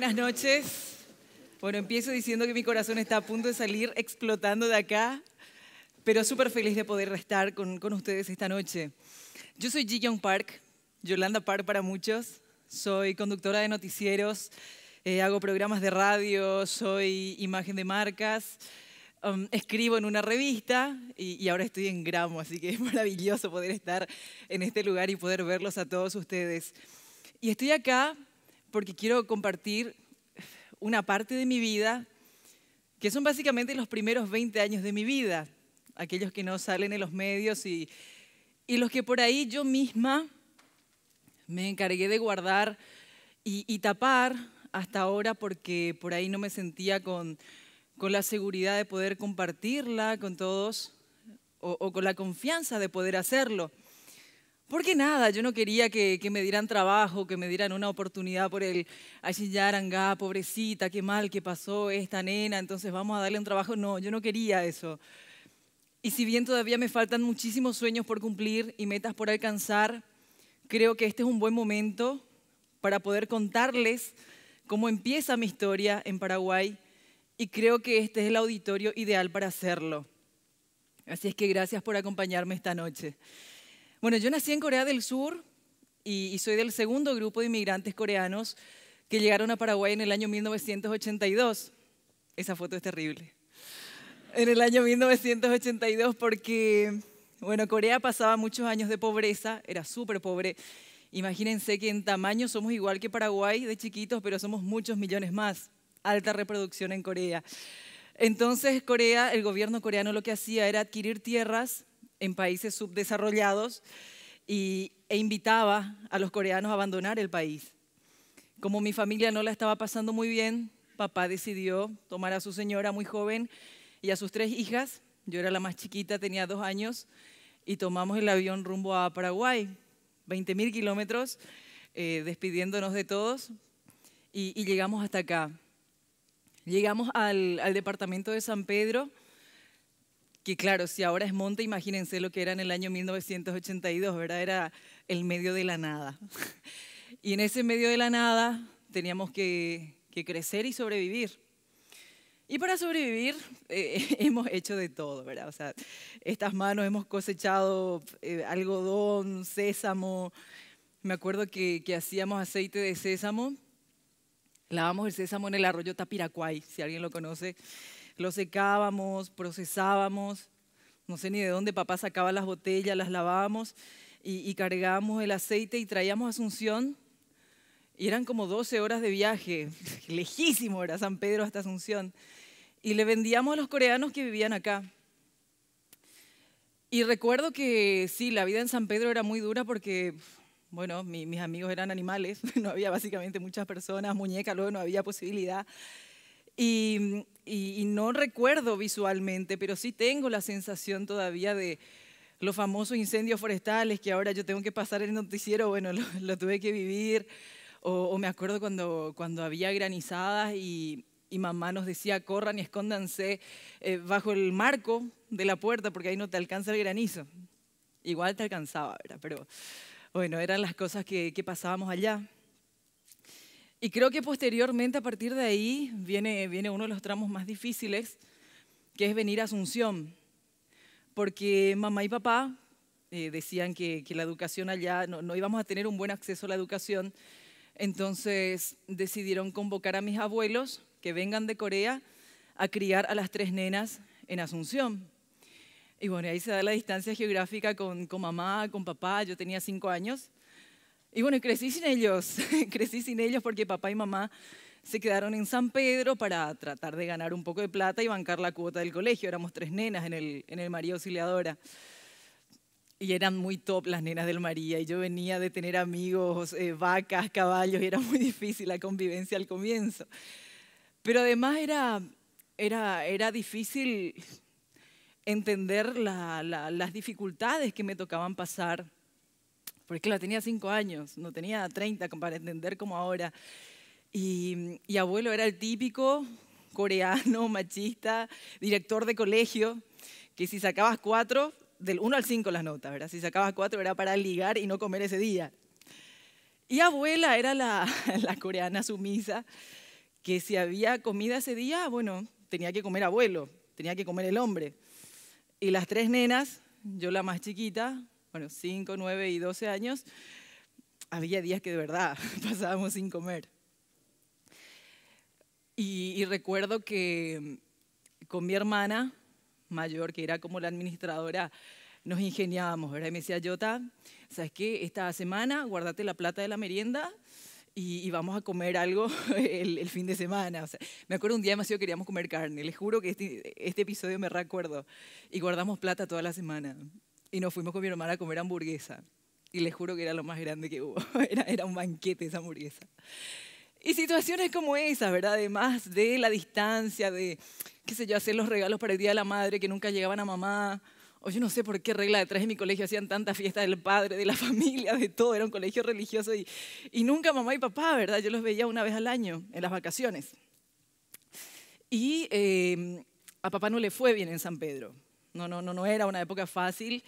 buenas noches. Bueno, empiezo diciendo que mi corazón está a punto de salir explotando de acá, pero súper feliz de poder estar con, con, ustedes esta noche. Yo soy Ji Park, Yolanda Park para muchos. Soy conductora de noticieros, eh, hago programas de radio, soy imagen de marcas. Um, escribo en una revista y, y, ahora estoy en Gramo, así que es maravilloso poder estar en este lugar y poder verlos a todos ustedes. Y estoy acá porque quiero compartir una parte de mi vida que son básicamente los primeros 20 años de mi vida, aquellos que no salen en los medios y, los que por ahí yo misma me encargué de guardar y, tapar hasta ahora porque por ahí no me sentía con, la seguridad de poder compartirla con todos o con la confianza de poder hacerlo. Porque nada, yo no quería que, me dieran trabajo, que me dieran una oportunidad por el arangá! pobrecita, qué mal que pasó esta nena, entonces vamos a darle un trabajo. No, yo no quería eso. Y si bien todavía me faltan muchísimos sueños por cumplir y metas por alcanzar, creo que este es un buen momento para poder contarles cómo empieza mi historia en Paraguay y creo que este es el auditorio ideal para hacerlo. Así es que gracias por acompañarme esta noche. Bueno, yo nací en Corea del Sur y, soy del segundo grupo de inmigrantes coreanos que llegaron a Paraguay en el año 1982. Esa foto es terrible. En el año 1982 porque, bueno, Corea pasaba muchos años de pobreza, era súper pobre. Imagínense que en tamaño somos igual que Paraguay de chiquitos, pero somos muchos millones más. Alta reproducción en Corea. Entonces Corea, el gobierno coreano lo que hacía era adquirir tierras en países subdesarrollados e invitaba a los coreanos a abandonar el país. Como mi familia no la estaba pasando muy bien, papá decidió tomar a su señora muy joven y a sus tres hijas, yo era la más chiquita, tenía dos años, y tomamos el avión rumbo a Paraguay, 20.000 kilómetros, eh, despidiéndonos de todos, y, llegamos hasta acá. Llegamos al departamento de San Pedro, que claro, si ahora es monte, imagínense lo que era en el año 1982, ¿verdad? Era el medio de la nada. Y en ese medio de la nada teníamos que, crecer y sobrevivir. Y para sobrevivir eh, hemos hecho de todo, ¿verdad? O sea, estas manos hemos cosechado eh, algodón, sésamo. Me acuerdo que, que hacíamos aceite de sésamo. Lavamos el sésamo en el arroyo Tapiracuay, si alguien lo conoce lo secábamos, procesábamos, no sé ni de dónde papá sacaba las botellas, las lavábamos y, cargábamos el aceite y traíamos Asunción. Y eran como 12 horas de viaje, lejísimo era San Pedro hasta Asunción. Y le vendíamos a los coreanos que vivían acá. Y recuerdo que sí, la vida en San Pedro era muy dura porque, bueno, mis amigos eran animales, no había básicamente muchas personas, muñecas, luego no había posibilidad. Y, no recuerdo visualmente, pero sí tengo la sensación todavía de, los famosos incendios forestales que ahora yo tengo que pasar en el noticiero, bueno, lo, tuve que vivir. O, me acuerdo cuando, cuando había granizadas y, mamá nos decía, corran y escóndanse eh, bajo el marco de la puerta porque ahí no te alcanza el granizo. Igual te alcanzaba, ¿verdad? Pero bueno, eran las cosas que pasábamos allá. Y creo que posteriormente, a partir de ahí, viene, viene uno de los tramos más difíciles, que es venir a Asunción. Porque mamá y papá eh, decían que, la educación allá, no, íbamos a tener un buen acceso a la educación, entonces decidieron convocar a mis abuelos que vengan de Corea a criar a las tres nenas en Asunción. Y bueno, ahí se da la distancia geográfica con mamá, con papá, yo tenía cinco años. Y bueno, crecí sin ellos, crecí sin ellos porque papá y mamá se quedaron en San Pedro para tratar de ganar un poco de plata y bancar la cuota del colegio. Éramos tres nenas en el, en el María Auxiliadora. Y eran muy top las nenas del María. Y yo venía de tener amigos, eh, vacas, caballos, y era muy difícil la convivencia al comienzo. Pero además era, era, era difícil entender las dificultades que me tocaban pasar porque la tenía cinco años, no tenía 30 para entender como ahora. Y, abuelo era el típico coreano, machista, director de colegio, que si sacabas cuatro, del 1 al 5 las notas, ¿verdad? Si sacabas cuatro era para ligar y no comer ese día. Y abuela era la coreana sumisa, que si había comida ese día, bueno, tenía que comer abuelo, tenía que comer el hombre. Y las tres nenas, yo la más chiquita, bueno, 5, 9 y 12 años, había días que de verdad pasábamos sin comer. Y, recuerdo que con mi hermana mayor, que era como la administradora, nos ingeniábamos, ¿verdad? Y me decía, Jota, ¿sabes qué? Esta semana guardate la plata de la merienda y, vamos a comer algo el, fin de semana. me acuerdo un día demasiado queríamos comer carne, les juro que este, este episodio me recuerdo. Y guardamos plata toda la semana y nos fuimos con mi hermana a comer hamburguesa. Y les juro que era lo más grande que hubo. Era, era un banquete esa hamburguesa. Y situaciones como esas, ¿verdad? Además de la distancia, de, qué sé yo, hacer los regalos para el Día de la Madre que nunca llegaban a mamá. O yo no sé por qué regla detrás de mi colegio hacían tanta fiesta del padre, de la familia, de todo. Era un colegio religioso y, y nunca mamá y papá, ¿verdad? Yo los veía una vez al año, en las vacaciones. Y eh, a papá no le fue bien en San Pedro. No, no, no, no era una época fácil.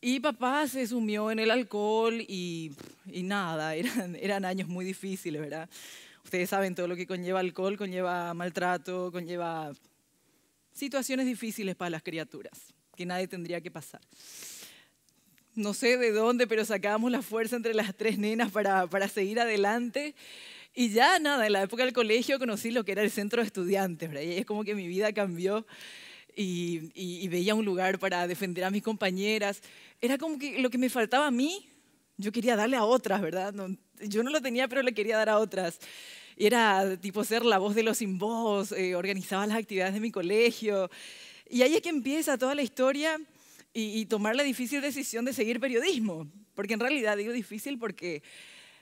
Y papá se sumió en el alcohol y, nada, eran, años muy difíciles, ¿verdad? Ustedes saben todo lo que conlleva alcohol, conlleva maltrato, conlleva situaciones difíciles para las criaturas, que nadie tendría que pasar. No sé de dónde, pero sacábamos la fuerza entre las tres nenas para, para seguir adelante. Y ya nada, en la época del colegio conocí lo que era el centro de estudiantes, ¿verdad? Y es como que mi vida cambió y, veía un lugar para defender a mis compañeras. Era como que lo que me faltaba a mí, yo quería darle a otras, ¿verdad? yo no lo tenía, pero le quería dar a otras. Y era tipo ser la voz de los sin voz, eh, organizaba las actividades de mi colegio. Y ahí es que empieza toda la historia y tomar la difícil decisión de seguir periodismo. Porque en realidad digo difícil porque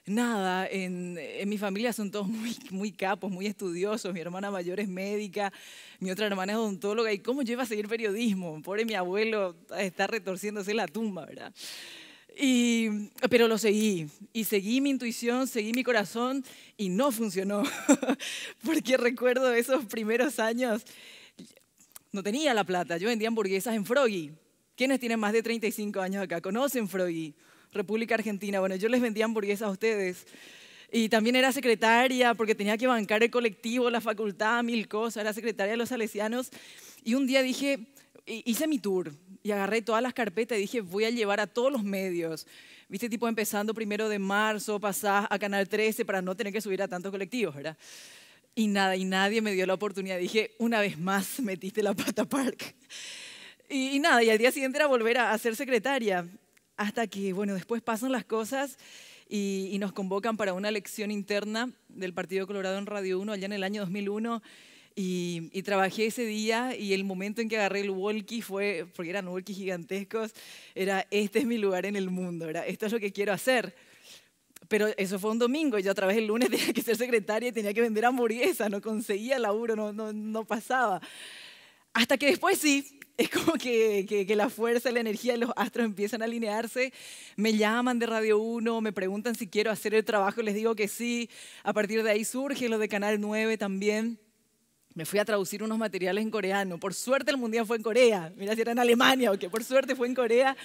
nada, en, mi familia son todos muy, capos, muy estudiosos. Mi hermana mayor es médica, mi otra hermana es odontóloga. ¿Y cómo yo iba a seguir periodismo? Pobre mi abuelo está retorciéndose la tumba, ¿verdad? Y, pero lo seguí, y seguí mi intuición, seguí mi corazón, y no funcionó, porque recuerdo esos primeros años, no tenía la plata, yo vendía hamburguesas en Froggy. ¿Quiénes tienen más de 35 años acá? ¿Conocen Froggy? República Argentina. Bueno, yo les vendía hamburguesas a ustedes. Y también era secretaria porque tenía que bancar el colectivo, la facultad, mil cosas. Era secretaria de los salesianos. Y un día dije, hice mi tour y agarré todas las carpetas y dije, voy a llevar a todos los medios. Viste, tipo empezando primero de marzo, pasás a Canal 13 para no tener que subir a tantos colectivos, ¿verdad? Y nada, y nadie me dio la oportunidad. Dije, una vez más metiste la pata Park. Y, nada, y al día siguiente era volver a, a ser secretaria hasta que, bueno, después pasan las cosas y, nos convocan para una elección interna del Partido Colorado en Radio 1 allá en el año 2001. Y, trabajé ese día y el momento en que agarré el walkie fue, porque eran walkies gigantescos, era este es mi lugar en el mundo, era esto es lo que quiero hacer. Pero eso fue un domingo, yo a través del lunes tenía que ser secretaria y tenía que vender hamburguesas, no conseguía laburo, no, no, no pasaba. Hasta que después sí, es como que, la fuerza, la energía de los astros empiezan a alinearse. Me llaman de Radio 1, me preguntan si quiero hacer el trabajo, les digo que sí. A partir de ahí surge lo de Canal 9 también. Me fui a traducir unos materiales en coreano. Por suerte el mundial fue en Corea. Mira si era en Alemania o qué. por suerte fue en Corea.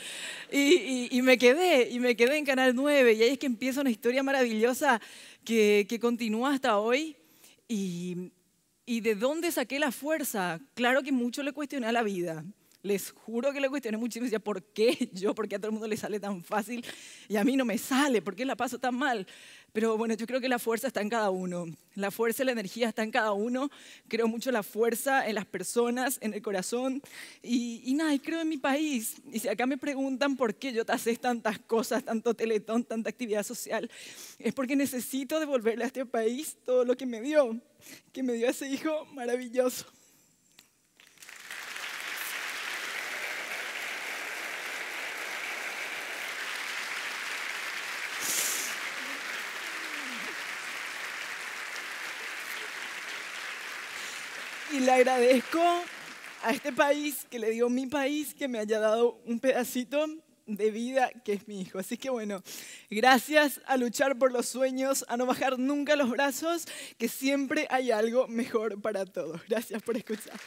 Y, me quedé, y me quedé en Canal 9. Y ahí es que empieza una historia maravillosa que, que continúa hasta hoy. Y ¿Y de dónde saqué la fuerza? Claro que mucho le cuestioné a la vida. Les juro que lo cuestioné muchísimo. Decía, ¿por qué yo? ¿Por qué a todo el mundo le sale tan fácil y a mí no me sale? ¿Por qué la paso tan mal? Pero bueno, yo creo que la fuerza está en cada uno. La fuerza y la energía está en cada uno. Creo mucho la fuerza en las personas, en el corazón. Y, y nada, y creo en mi país. Y si acá me preguntan por qué yo te haces tantas cosas, tanto teletón, tanta actividad social, es porque necesito devolverle a este país todo lo que me dio, que me dio ese hijo maravilloso. y le agradezco a este país, que le dio mi país, que me haya dado un pedacito de vida que es mi hijo. Así que bueno, gracias a luchar por los sueños, a no bajar nunca los brazos, que siempre hay algo mejor para todos. Gracias por escuchar.